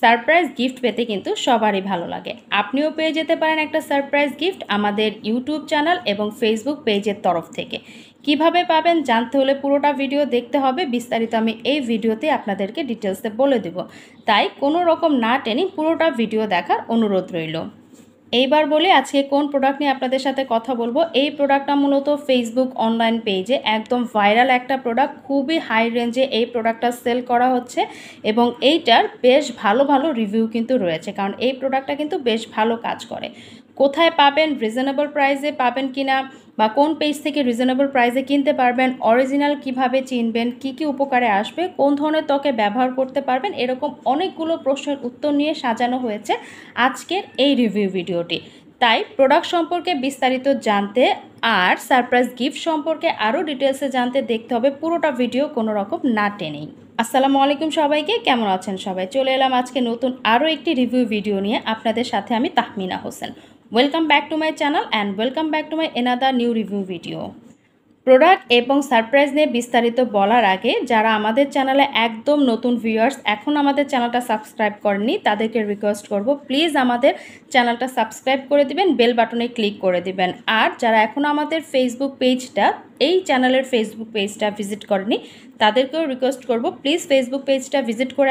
surprise gift পেতে কিন্তু সবারই ভালো লাগে আপনিও পেয়ে যেতে পারেন একটা সারপ্রাইজ গিফট আমাদের ইউটিউব চ্যানেল এবং ফেসবুক পেজের তরফ থেকে কিভাবে পাবেন জানতে হলে পুরোটা ভিডিও দেখতে হবে বিস্তারিত আমি এই ভিডিওতে আপনাদেরকে ডিটেলসে বলে দেব তাই কোনো রকম না টেনিং পুরোটা ভিডিও দেখার অনুরোধ রইল এইবার বলে আজকে কোন প্রোডাক্ট নিয়ে আপনাদের সাথে কথা বলবো এই প্রোডাক্টটা মূলত ফেসবুক অনলাইন পেজে একদম ভাইরাল একটা প্রোডাক্ট খুবই হাই রেঞ্জে এই প্রোডাক্টটা সেল করা হচ্ছে এবং এইটার বেশ ভালো ভালো রিভিউ কিন্তু রয়েছে কারণ এই প্রোডাক্টটা কিন্তু বেশ ভালো কাজ করে কোথায় পাবেন রিজনেবল প্রাইসে পাবেন কিনা বা কোন পেজ থেকে রিজনেবল প্রাইসে কিনতে পারবেন অরিজিনাল কিভাবে চিনবেন কি কি উপকারে আসবে কোন ধরনের ত্বকে ব্যবহার করতে পারবেন এরকম অনেকগুলো প্রশ্নের উত্তর নিয়ে সাজানো হয়েছে আজকের এই রিভিউ ভিডিওটি তাই প্রোডাক্ট সম্পর্কে বিস্তারিত জানতে আর সারপ্রাইজ গিফট সম্পর্কে আরও ডিটেলসে জানতে দেখতে হবে পুরোটা ভিডিও কোনো রকম না টেনেই আসসালামু আলাইকুম সবাইকে কেমন আছেন সবাই চলে এলাম আজকে নতুন আরও একটি রিভিউ ভিডিও নিয়ে আপনাদের সাথে আমি Tahmina Hossain welcome back to my channel and welcome back to my another new review video product এবং সারপ্রাইজ নিয়ে বিস্তারিত বলার আগে যারা আমাদের চ্যানেলে একদম নতুন ভিউয়ার্স এখন আমাদের চ্যানেলটা সাবস্ক্রাইব করেনি তাদেরকে রিকোয়েস্ট করব প্লিজ আমাদের চ্যানেলটা সাবস্ক্রাইব করে দিবেন বেল বাটনে ক্লিক করে দিবেন আর যারা এখন আমাদের ফেসবুক পেজটা এই চ্যানেলের ফেসবুক পেজটা ভিজিট করেনি তাদেরকেও রিকোয়েস্ট করব প্লিজ ফেসবুক পেজটা ভিজিট করে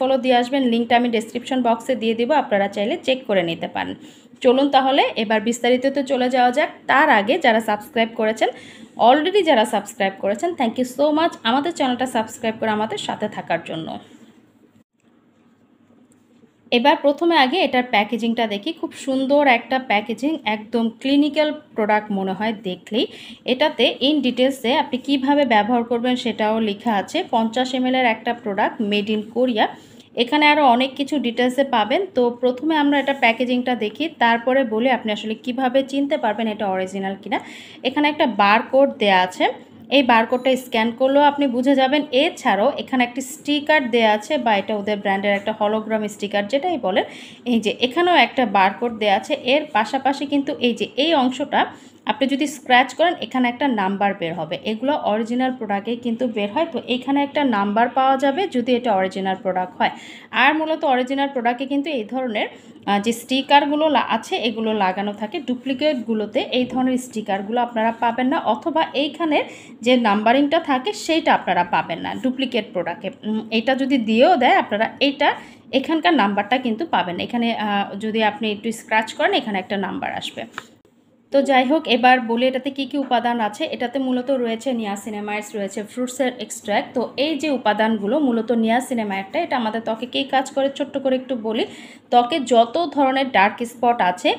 ফলো দিয়ে আসবেন লিঙ্কটা আমি ডেসক্রিপশন বক্সে দিয়ে দিব আপনারা চাইলে চেক করে নিতে পারেন চলুন তাহলে এবার বিস্তারিততে চলে যাওয়া যাক তার আগে যারা সাবস্ক্রাইব করেছেন অলরেডি যারা সাবস্ক্রাইব করেছেন থ্যাংক ইউ সো মাচ আমাদের চ্যানেলটা সাবস্ক্রাইব করে আমাদের সাথে থাকার জন্য এবার প্রথমে আগে এটার প্যাকেজিংটা দেখি খুব সুন্দর একটা প্যাকেজিং একদম ক্লিনিক্যাল প্রোডাক্ট মনে হয় দেখলেই এটাতে ইন ডিটেলসে আপনি কিভাবে ব্যবহার করবেন সেটাও লেখা আছে পঞ্চাশ এম একটা প্রোডাক্ট মেড ইন কোরিয়া এখানে আরও অনেক কিছু ডিটেলসে পাবেন তো প্রথমে আমরা এটা প্যাকেজিংটা দেখি তারপরে বলি আপনি আসলে কিভাবে চিনতে পারবেন এটা অরিজিনাল কিনা এখানে একটা বারকোড দেওয়া আছে এই বারকোডটা স্ক্যান করলেও আপনি বুঝে যাবেন এছাড়াও এখানে একটি স্টিকার দেওয়া আছে বা এটা ওদের ব্র্যান্ডের একটা হলোগ্রাম স্টিকার যেটাই বলেন এই যে এখানেও একটা বারকোড দেওয়া আছে এর পাশাপাশি কিন্তু এই যে এই অংশটা আপনি যদি স্ক্র্যাচ করেন এখানে একটা নাম্বার বের হবে এগুলো অরিজিনাল প্রোডাক্টে কিন্তু বের হয় তো এখানে একটা নাম্বার পাওয়া যাবে যদি এটা অরিজিনাল প্রোডাক্ট হয় আর মূলত অরিজিনাল প্রোডাক্টে কিন্তু এই ধরনের যে স্টিকারগুলো আছে এগুলো লাগানো থাকে ডুপ্লিকেটগুলোতে এই ধরনের স্টিকারগুলো আপনারা পাবেন না অথবা এইখানে যে নাম্বারিংটা থাকে সেইটা আপনারা পাবেন না ডুপ্লিকেট প্রোডাক্টে এটা যদি দিয়েও দেয় আপনারা এটা এখানকার নাম্বারটা কিন্তু পাবেন এখানে যদি আপনি একটু স্ক্র্যাচ করেন এখানে একটা নাম্বার আসবে তো যাই হোক এবার বলি এটাতে কি কি উপাদান আছে এটাতে মূলত রয়েছে নিয়াসিনেমাইটস রয়েছে ফ্রুটসের এক্সট্র্যাক্ট তো এই যে উপাদানগুলো মূলত নিয়াসিনেমাইটটা এটা আমাদের ত্বকে কী কাজ করে ছোট্ট করে একটু বলি ত্বকে যত ধরনের ডার্ক স্পট আছে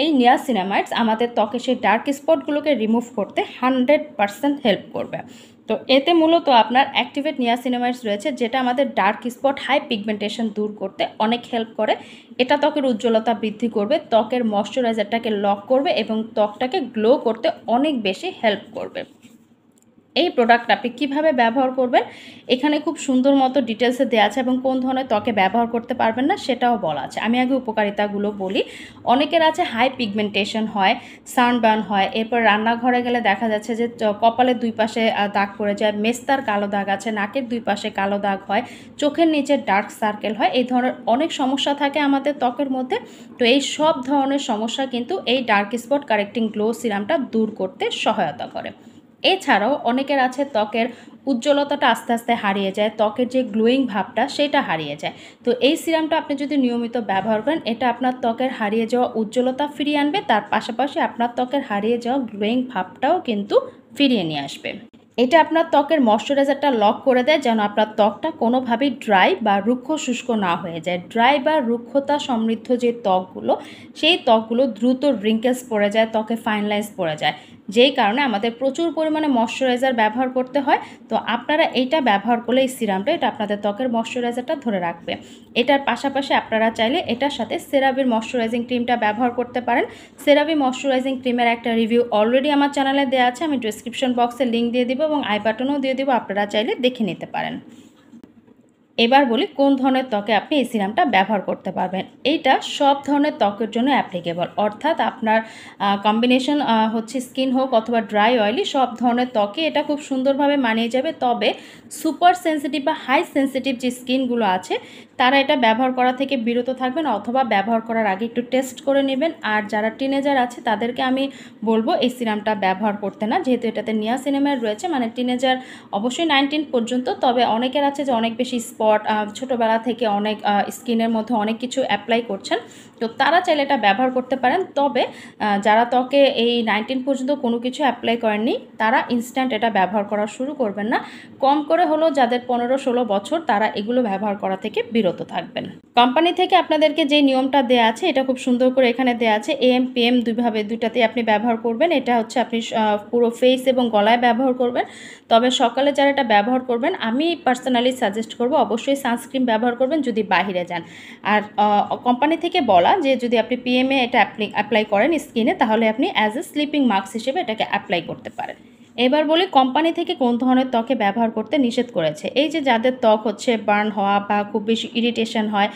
এই নিয়াসিনামাইডস আমাদের ত্বকে সেই ডার্ক স্পটগুলোকে রিমুভ করতে হানড্রেড পারসেন্ট হেল্প করবে তো এতে মূলত আপনার অ্যাক্টিভেট নিয়াসিনামাইডস রয়েছে যেটা আমাদের ডার্ক স্পট হাই পিগমেন্টেশন দূর করতে অনেক হেল্প করে এটা ত্বকের উজ্জ্বলতা বৃদ্ধি করবে ত্বকের ময়শ্চারাইজারটাকে লক করবে এবং ত্বকটাকে গ্লো করতে অনেক বেশি হেল্প করবে এই প্রোডাক্ট আপনি কীভাবে ব্যবহার করবেন এখানে খুব সুন্দর মতো ডিটেলসে দেওয়া আছে এবং কোন ধরনের ত্বকে ব্যবহার করতে পারবেন না সেটাও বলা আছে আমি আগে উপকারিতাগুলো বলি অনেকের আছে হাই পিগমেন্টেশন হয় সানবার্ন হয় এরপর রান্নাঘরে গেলে দেখা যাচ্ছে যে কপালের দুই পাশে দাগ পড়ে যায় মেস্তার কালো দাগ আছে নাকের দুই পাশে কালো দাগ হয় চোখের নিচে ডার্ক সার্কেল হয় এই ধরনের অনেক সমস্যা থাকে আমাদের ত্বকের মধ্যে তো এই সব ধরনের সমস্যা কিন্তু এই ডার্ক স্পট কারেক্টিং গ্লো সিরামটা দূর করতে সহায়তা করে এছাড়াও অনেকের আছে ত্বকের উজ্জ্বলতাটা আস্তে আস্তে হারিয়ে যায় ত্বকের যে গ্লোয়িং ভাবটা সেটা হারিয়ে যায় তো এই সিরামটা আপনি যদি নিয়মিত ব্যবহার করেন এটা আপনার ত্বকের হারিয়ে যাওয়া উজ্জ্বলতা ফিরিয়ে আনবে তার পাশাপাশি আপনার ত্বকের হারিয়ে যাওয়া গ্লোয়িং ভাবটাও কিন্তু ফিরিয়ে নিয়ে আসবে এটা আপনার ত্বকের ময়শ্চারাইজারটা লক করে দেয় যেন আপনার ত্বকটা কোনোভাবেই ড্রাই বা রুক্ষ শুষ্ক না হয়ে যায় ড্রাই বা রুক্ষতা সমৃদ্ধ যে ত্বকগুলো সেই ত্বকগুলো দ্রুত রিঙ্কেলস পড়ে যায় ত্বকে ফাইনালাইজ পড়ে যায় যেই কারণে আমাদের প্রচুর পরিমাণে ময়শ্চারাইজার ব্যবহার করতে হয় তো আপনারা এইটা ব্যবহার করলে এই সিরামটা এটা আপনাদের ত্বকের ময়শ্চারাইজারটা ধরে রাখবে এটার পাশাপাশি আপনারা চাইলে এটার সাথে সেরাবির ময়শ্চারাইজিং ক্রিমটা ব্যবহার করতে পারেন সেরাবি ময়শ্চারাইজিং ক্রিমের একটা রিভিউ অলরেডি আমার চ্যানেলে দেওয়া আছে আমি ডিসক্রিপশন বক্সে লিঙ্ক দিয়ে দিব এবং আই বাটনও দিয়ে দিব আপনারা চাইলে দেখে নিতে পারেন এবার বলি কোন ধরনের ত্বকে আপনি এই সিরামটা ব্যবহার করতে পারবেন এইটা সব ধরনের ত্বকের জন্য অ্যাপ্লিকেবল অর্থাৎ আপনার কম্বিনেশন হচ্ছে স্কিন হোক অথবা ড্রাই অয়েলি সব ধরনের ত্বকে এটা খুব সুন্দরভাবে মানিয়ে যাবে তবে সুপার সেন্সিটিভ বা হাই সেন্সিটিভ যে স্কিনগুলো আছে তারা এটা ব্যবহার করা থেকে বিরত থাকবেন অথবা ব্যবহার করার আগে একটু টেস্ট করে নেবেন আর যারা টিনেজার আছে তাদেরকে আমি বলবো এই সিরামটা ব্যবহার করতে না যেহেতু এটাতে নিয়া সিনেমার রয়েছে মানে টিনেজার অবশ্যই নাইনটিন পর্যন্ত তবে অনেকের আছে যে অনেক বেশি স্পট ছোটোবেলা থেকে অনেক স্কিনের মধ্যে অনেক কিছু অ্যাপ্লাই করছেন তো তারা চাইলে এটা ব্যবহার করতে পারেন তবে যারা ত্বকে এই নাইনটিন পর্যন্ত কোনো কিছু অ্যাপ্লাই করেননি তারা ইনস্ট্যান্ট এটা ব্যবহার করা শুরু করবেন না কম করে হলেও যাদের পনেরো ষোলো বছর তারা এগুলো ব্যবহার করা থেকে বিরত থাকবেন কোম্পানি থেকে আপনাদেরকে যে নিয়মটা দেওয়া আছে এটা খুব সুন্দর করে এখানে দেওয়া আছে এম পিএম দুইভাবে দুইটাতে আপনি ব্যবহার করবেন এটা হচ্ছে আপনি পুরো ফেস এবং গলায় ব্যবহার করবেন তবে সকালে যারা এটা ব্যবহার করবেন আমি পার্সোনালি সাজেস্ট করবো অবশ্যই সানস্ক্রিন ব্যবহার করবেন যদি বাহিরে যান আর কোম্পানি থেকে বলা যে যদি আপনি পিএমএ এটা অ্যাপ্লাই করেন স্কিনে তাহলে আপনি অ্যাজ এ স্লিপিং মাস্ক হিসেবে এটাকে অ্যাপ্লাই করতে পারেন এবার বলি কোম্পানি থেকে কোন ধরনের ত্বকে ব্যবহার করতে নিষেধ করেছে এই যে যাদের ত্বক হচ্ছে বার্ন হওয়া বা খুব বেশি ইরিটেশন হয়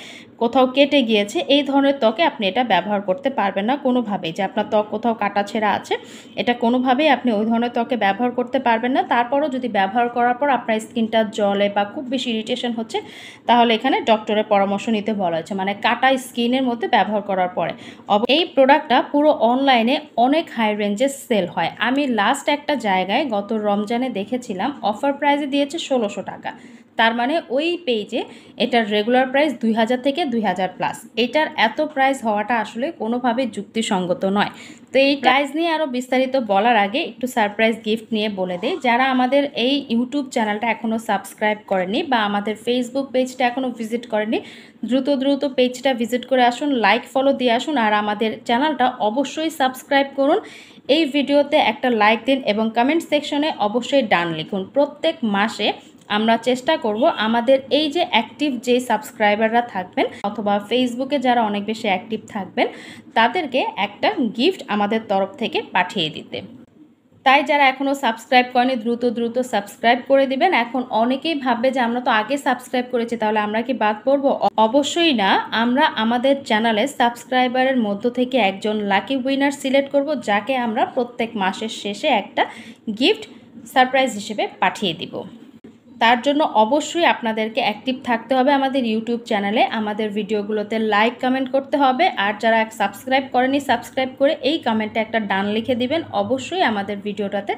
কোথাও কেটে গিয়েছে এই ধরনের ত্বকে আপনি এটা ব্যবহার করতে পারবেন না কোনোভাবেই যে আপনার ত্বক কোথাও কাটা ছেঁড়া আছে এটা কোনোভাবেই আপনি ওই ধরনের ত্বকে ব্যবহার করতে পারবেন না তারপরও যদি ব্যবহার করার পর আপনার স্কিনটা জলে বা খুব বেশি ইরিটেশন হচ্ছে তাহলে এখানে ডক্টরের পরামর্শ নিতে বলা হয়েছে মানে কাটা স্কিনের মধ্যে ব্যবহার করার পরে এই প্রোডাক্টটা পুরো অনলাইনে অনেক হাই রেঞ্জে সেল হয় আমি লাস্ট একটা জায়গা জায়গায় গত রমজানে দেখেছিলাম অফার প্রাইজে দিয়েছে ষোলোশো টাকা তার মানে ওই পেজে এটার রেগুলার প্রাইস দুই হাজার থেকে দুই হাজার প্লাস এটার এত প্রাইস হওয়াটা আসলে কোনোভাবে যুক্তিসঙ্গত নয় তো এই প্রাইজ নিয়ে আরও বিস্তারিত বলার আগে একটু সারপ্রাইজ গিফট নিয়ে বলে দেয় যারা আমাদের এই ইউটিউব চ্যানেলটা এখনও সাবস্ক্রাইব করেনি বা আমাদের ফেসবুক পেজটা এখনও ভিজিট করেনি দ্রুত দ্রুত পেজটা ভিজিট করে আসুন লাইক ফলো দিয়ে আসুন আর আমাদের চ্যানেলটা অবশ্যই সাবস্ক্রাইব করুন এই ভিডিওতে একটা লাইক দিন এবং কমেন্ট সেকশনে অবশ্যই ডান লিখুন প্রত্যেক মাসে আমরা চেষ্টা করব আমাদের এই যে অ্যাক্টিভ যে সাবস্ক্রাইবাররা থাকবেন অথবা ফেসবুকে যারা অনেক বেশি অ্যাক্টিভ থাকবেন তাদেরকে একটা গিফট আমাদের তরফ থেকে পাঠিয়ে দিতে তাই যারা এখনও সাবস্ক্রাইব করেনি দ্রুত দ্রুত সাবস্ক্রাইব করে দিবেন এখন অনেকেই ভাববে যে আমরা তো আগে সাবস্ক্রাইব করেছি তাহলে আমরা কি বাদ পড়বো অবশ্যই না আমরা আমাদের চ্যানেলে সাবস্ক্রাইবারের মধ্য থেকে একজন লাকি উইনার সিলেক্ট করব যাকে আমরা প্রত্যেক মাসের শেষে একটা গিফট সারপ্রাইজ হিসেবে পাঠিয়ে দিব তার জন্য অবশ্যই আপনাদেরকে অ্যাক্টিভ থাকতে হবে আমাদের ইউটিউব চ্যানেলে আমাদের ভিডিওগুলোতে লাইক কমেন্ট করতে হবে আর যারা সাবস্ক্রাইব করেনি সাবস্ক্রাইব করে এই কমেন্টে একটা ডান লিখে দিবেন অবশ্যই আমাদের ভিডিওটাতে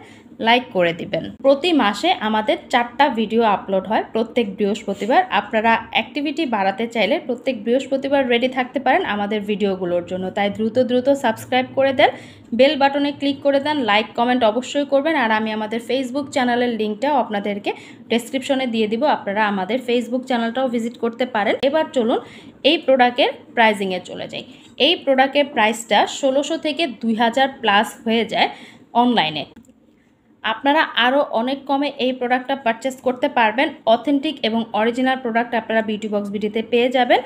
লাইক করে দিবেন প্রতি মাসে আমাদের চারটা ভিডিও আপলোড হয় প্রত্যেক বৃহস্পতিবার আপনারা অ্যাক্টিভিটি বাড়াতে চাইলে প্রত্যেক বৃহস্পতিবার রেডি থাকতে পারেন আমাদের ভিডিওগুলোর জন্য তাই দ্রুত দ্রুত সাবস্ক্রাইব করে দেন বেল বাটনে ক্লিক করে দেন লাইক কমেন্ট অবশ্যই করবেন আর আমি আমাদের ফেসবুক চ্যানেলের লিঙ্কটাও আপনাদেরকে ডেসক্রিপশনে দিয়ে দিব আপনারা আমাদের ফেসবুক চ্যানেলটাও ভিজিট করতে পারেন এবার চলুন এই প্রোডাক্টের প্রাইজিংয়ে চলে যাই এই প্রোডাক্টের প্রাইসটা ষোলোশো থেকে দুই প্লাস হয়ে যায় অনলাইনে আপনারা আরও অনেক কমে এই প্রোডাক্টটা পারচেস করতে পারবেন অথেন্টিক এবং অরিজিনাল প্রোডাক্ট আপনারা বিউটি বক্স ভিডিওতে পেয়ে যাবেন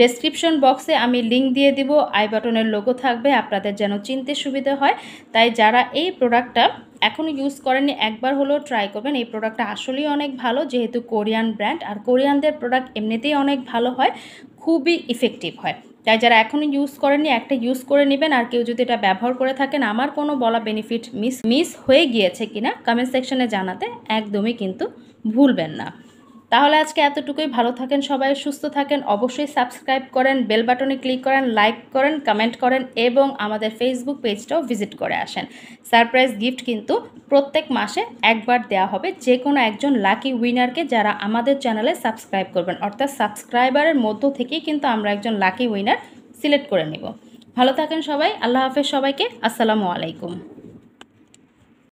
ডেসক্রিপশন বক্সে আমি লিঙ্ক দিয়ে দিব আই বাটনের লোগো থাকবে আপনাদের যেন চিনতে সুবিধা হয় তাই যারা এই প্রোডাক্টটা এখন ইউজ করেননি একবার হলেও ট্রাই করবেন এই প্রোডাক্টটা আসলেই অনেক ভালো যেহেতু কোরিয়ান ব্র্যান্ড আর কোরিয়ানদের প্রোডাক্ট এমনিতেই অনেক ভালো হয় খুবই ইফেক্টিভ হয় তাই যারা এখনও ইউজ করেনি একটা ইউজ করে নেবেন আর কেউ যদি এটা ব্যবহার করে থাকেন আমার কোনো বলা বেনিফিট মিস মিস হয়ে গিয়েছে কিনা কমেন্ট সেকশনে জানাতে একদমই কিন্তু ভুলবেন না তাহলে আজকে এতটুকুই ভালো থাকেন সবাই সুস্থ থাকেন অবশ্যই সাবস্ক্রাইব করেন বেল বাটনে ক্লিক করেন লাইক করেন কমেন্ট করেন এবং আমাদের ফেসবুক পেজটাও ভিজিট করে আসেন সারপ্রাইজ গিফট কিন্তু প্রত্যেক মাসে একবার দেয়া হবে যে কোনো একজন লাকি উইনারকে যারা আমাদের চ্যানেলে সাবস্ক্রাইব করবেন অর্থাৎ সাবস্ক্রাইবারের মধ্য থেকেই কিন্তু আমরা একজন লাকি উইনার সিলেক্ট করে নেব ভালো থাকেন সবাই আল্লাহ হাফেজ সবাইকে আসসালামু আলাইকুম